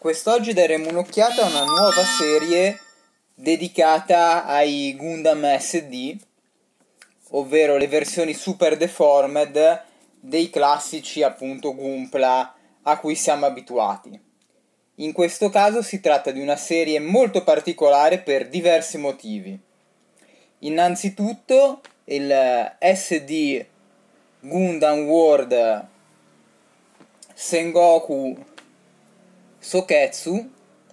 Quest'oggi daremo un'occhiata a una nuova serie dedicata ai Gundam SD, ovvero le versioni super deformed dei classici appunto Gumpla a cui siamo abituati. In questo caso si tratta di una serie molto particolare per diversi motivi. Innanzitutto il SD Gundam World Sengoku Soketsu,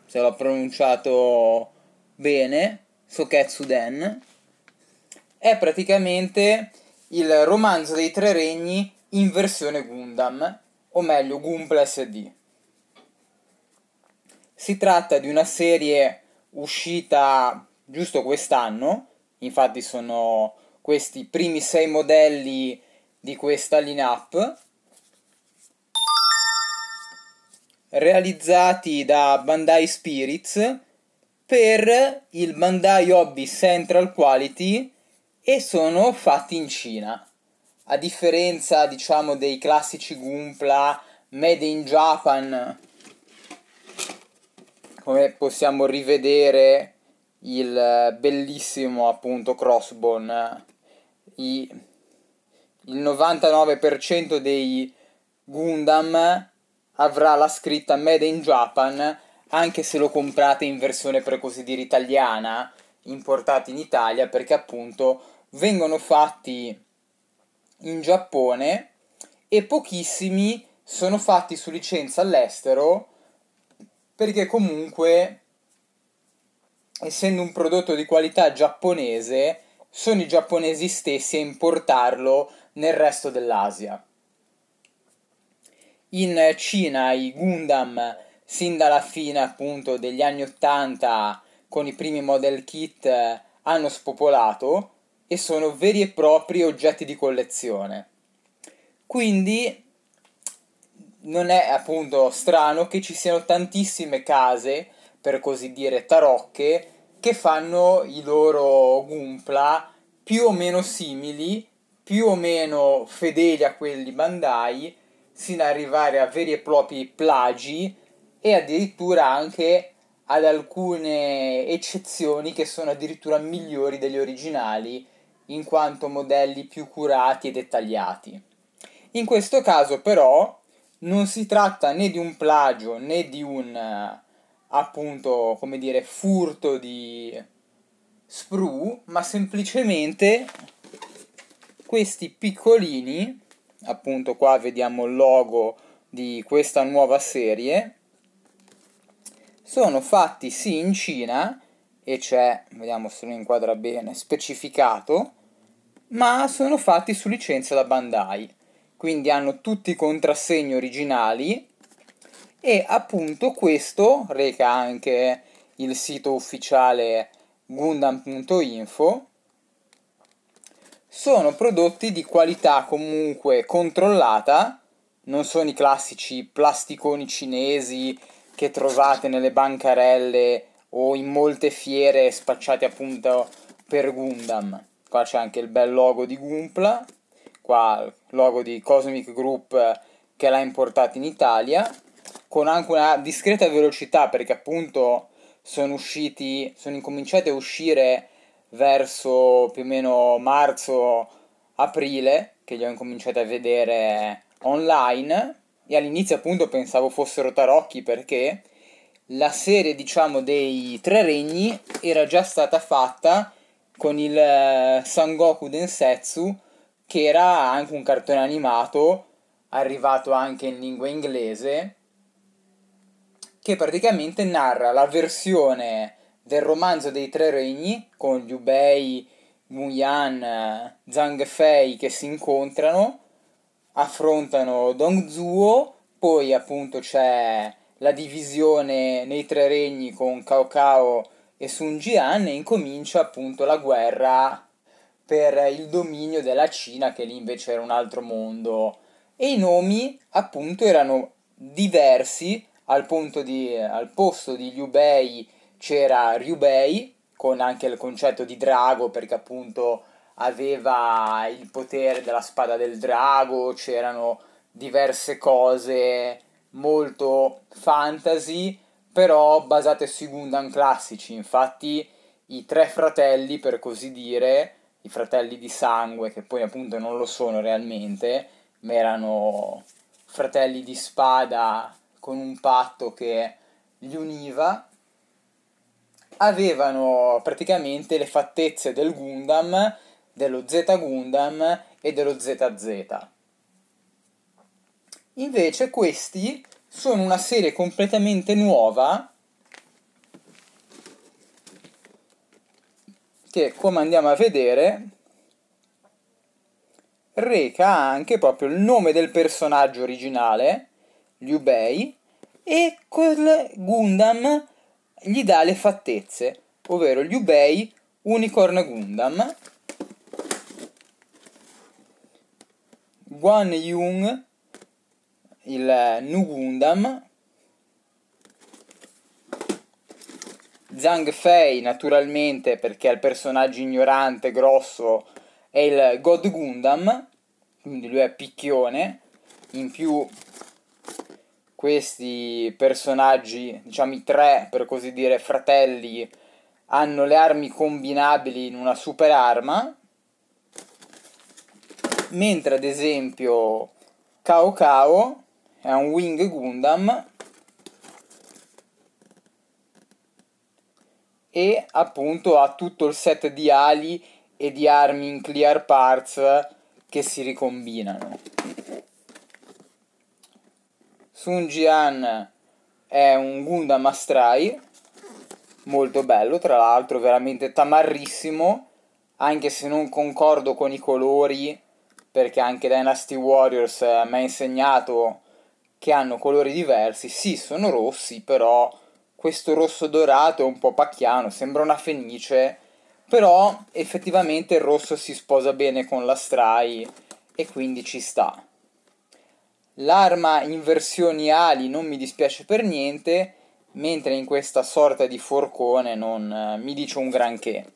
se l'ho pronunciato bene, Soketsu Den, è praticamente il romanzo dei tre regni in versione Gundam, o meglio Gundam SD. Si tratta di una serie uscita giusto quest'anno, infatti sono questi primi sei modelli di questa line realizzati da Bandai Spirits per il Bandai Hobby Central Quality e sono fatti in Cina. A differenza, diciamo, dei classici Gumpla Made in Japan, come possiamo rivedere il bellissimo appunto Crossbone, i, il 99% dei Gundam avrà la scritta Made in Japan, anche se lo comprate in versione per così dire italiana, importati in Italia, perché appunto vengono fatti in Giappone e pochissimi sono fatti su licenza all'estero perché comunque essendo un prodotto di qualità giapponese sono i giapponesi stessi a importarlo nel resto dell'Asia. In Cina i Gundam, sin dalla fine appunto degli anni 80 con i primi model kit, hanno spopolato e sono veri e propri oggetti di collezione. Quindi non è appunto strano che ci siano tantissime case, per così dire tarocche, che fanno i loro Gumpla più o meno simili, più o meno fedeli a quelli Bandai sino ad arrivare a veri e propri plagi e addirittura anche ad alcune eccezioni che sono addirittura migliori degli originali in quanto modelli più curati e dettagliati. In questo caso però non si tratta né di un plagio né di un eh, appunto, come dire, furto di sprue, ma semplicemente questi piccolini appunto qua vediamo il logo di questa nuova serie sono fatti sì in Cina e c'è, vediamo se lo inquadra bene, specificato, ma sono fatti su licenza da Bandai, quindi hanno tutti i contrassegni originali e appunto questo reca anche il sito ufficiale gundam.info sono prodotti di qualità comunque controllata, non sono i classici plasticoni cinesi che trovate nelle bancarelle o in molte fiere spacciate appunto per Gundam. Qua c'è anche il bel logo di Gumpla, qua il logo di Cosmic Group che l'ha importato in Italia, con anche una discreta velocità perché appunto sono usciti, sono incominciati a uscire verso più o meno marzo-aprile, che li ho incominciati a vedere online, e all'inizio appunto pensavo fossero tarocchi perché la serie diciamo dei tre regni era già stata fatta con il eh, Sangoku Densetsu che era anche un cartone animato arrivato anche in lingua inglese che praticamente narra la versione del romanzo dei tre regni con Liu Bei, Muyan, Zhang Fei che si incontrano, affrontano Dong Dongzhuo, poi appunto c'è la divisione nei tre regni con Cao Cao e Sun Jian e incomincia appunto la guerra per il dominio della Cina che lì invece era un altro mondo e i nomi appunto erano diversi al, di, al posto di Liu Bei c'era Ryubei con anche il concetto di drago perché appunto aveva il potere della spada del drago, c'erano diverse cose molto fantasy però basate sui Gundam classici, infatti i tre fratelli per così dire, i fratelli di sangue che poi appunto non lo sono realmente, ma erano fratelli di spada con un patto che li univa avevano praticamente le fattezze del Gundam, dello Z Gundam e dello ZZ. Invece questi sono una serie completamente nuova che come andiamo a vedere reca anche proprio il nome del personaggio originale, Liu Bei, e quel Gundam gli dà le fattezze, ovvero gli Ubei Unicorn Gundam, Guan Yung, il Nu Gundam, Zhang Fei naturalmente perché è il personaggio ignorante, grosso, è il God Gundam, quindi lui è picchione, in più questi personaggi, diciamo i tre per così dire fratelli, hanno le armi combinabili in una super arma, mentre ad esempio Kao Kao è un Wing Gundam e appunto ha tutto il set di ali e di armi in clear parts che si ricombinano. Sun Jian è un Gundam Astrai, molto bello, tra l'altro veramente tamarrissimo, anche se non concordo con i colori, perché anche Dynasty Warriors mi ha insegnato che hanno colori diversi, sì sono rossi, però questo rosso dorato è un po' pacchiano, sembra una fenice, però effettivamente il rosso si sposa bene con l'Astrai e quindi ci sta. L'arma in versioni ali non mi dispiace per niente, mentre in questa sorta di forcone non eh, mi dice un granché.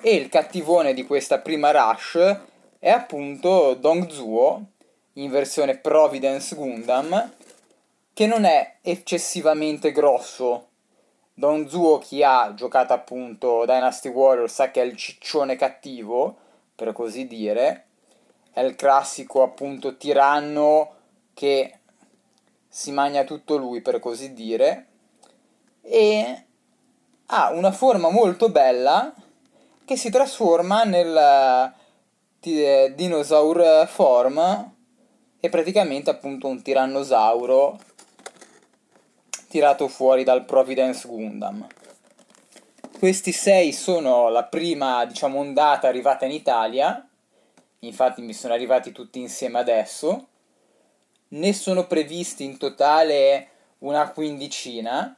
E il cattivone di questa prima rush è appunto Zuo in versione Providence Gundam, che non è eccessivamente grosso. Don Zuo, chi ha giocato appunto Dynasty Warrior, sa che è il ciccione cattivo, per così dire, è il classico appunto tiranno che si magna tutto lui per così dire e ha una forma molto bella che si trasforma nel eh, dinosaur form e praticamente appunto un tirannosauro tirato fuori dal Providence Gundam. Questi sei sono la prima, diciamo, ondata arrivata in Italia, infatti mi sono arrivati tutti insieme adesso ne sono previsti in totale una quindicina,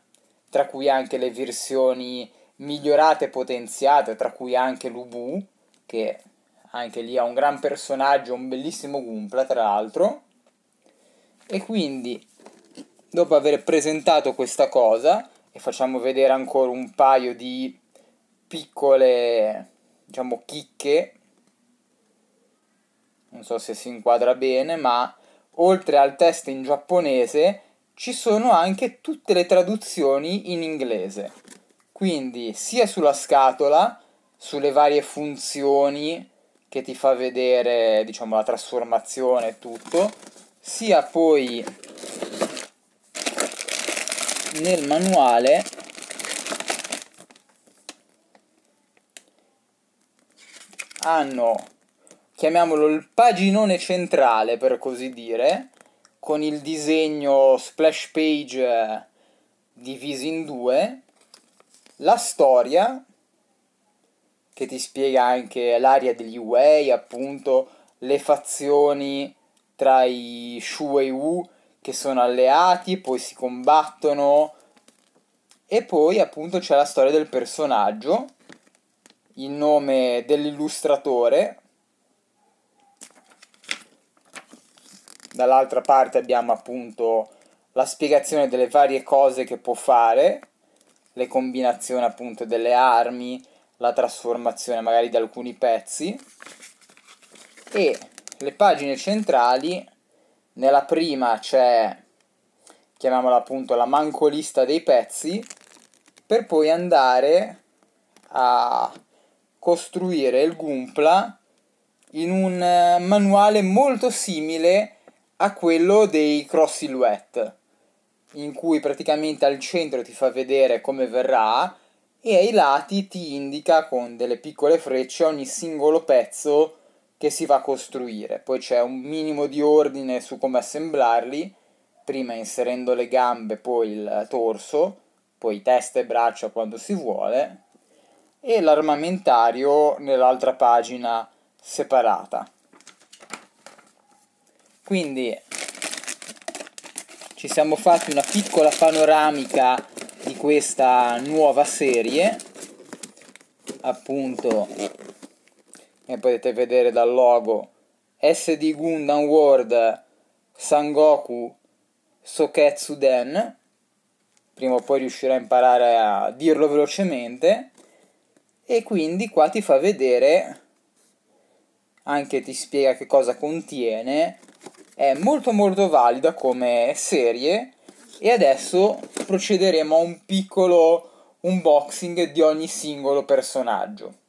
tra cui anche le versioni migliorate e potenziate, tra cui anche l'Ubu, che anche lì ha un gran personaggio, un bellissimo Gumpla tra l'altro. E quindi, dopo aver presentato questa cosa, e facciamo vedere ancora un paio di piccole, diciamo, chicche, non so se si inquadra bene, ma oltre al testo in giapponese, ci sono anche tutte le traduzioni in inglese. Quindi sia sulla scatola, sulle varie funzioni che ti fa vedere, diciamo, la trasformazione e tutto, sia poi nel manuale hanno chiamiamolo il paginone centrale per così dire, con il disegno splash page eh, diviso in due, la storia che ti spiega anche l'area degli Wei, appunto, le fazioni tra i Shu e i Wu che sono alleati, poi si combattono e poi appunto c'è la storia del personaggio, il nome dell'illustratore dall'altra parte abbiamo appunto la spiegazione delle varie cose che può fare, le combinazioni appunto delle armi, la trasformazione magari di alcuni pezzi e le pagine centrali nella prima c'è chiamiamola appunto la mancolista dei pezzi per poi andare a costruire il Gumpla in un eh, manuale molto simile a a quello dei cross silhouette, in cui praticamente al centro ti fa vedere come verrà e ai lati ti indica con delle piccole frecce ogni singolo pezzo che si va a costruire. Poi c'è un minimo di ordine su come assemblarli, prima inserendo le gambe, poi il torso, poi testa e braccia quando si vuole, e l'armamentario nell'altra pagina separata. Quindi ci siamo fatti una piccola panoramica di questa nuova serie, appunto, come potete vedere dal logo, SD Gundam World Sangoku Soketsu Den. Prima o poi riuscirò a imparare a dirlo velocemente. E quindi qua ti fa vedere, anche ti spiega che cosa contiene è molto molto valida come serie e adesso procederemo a un piccolo unboxing di ogni singolo personaggio.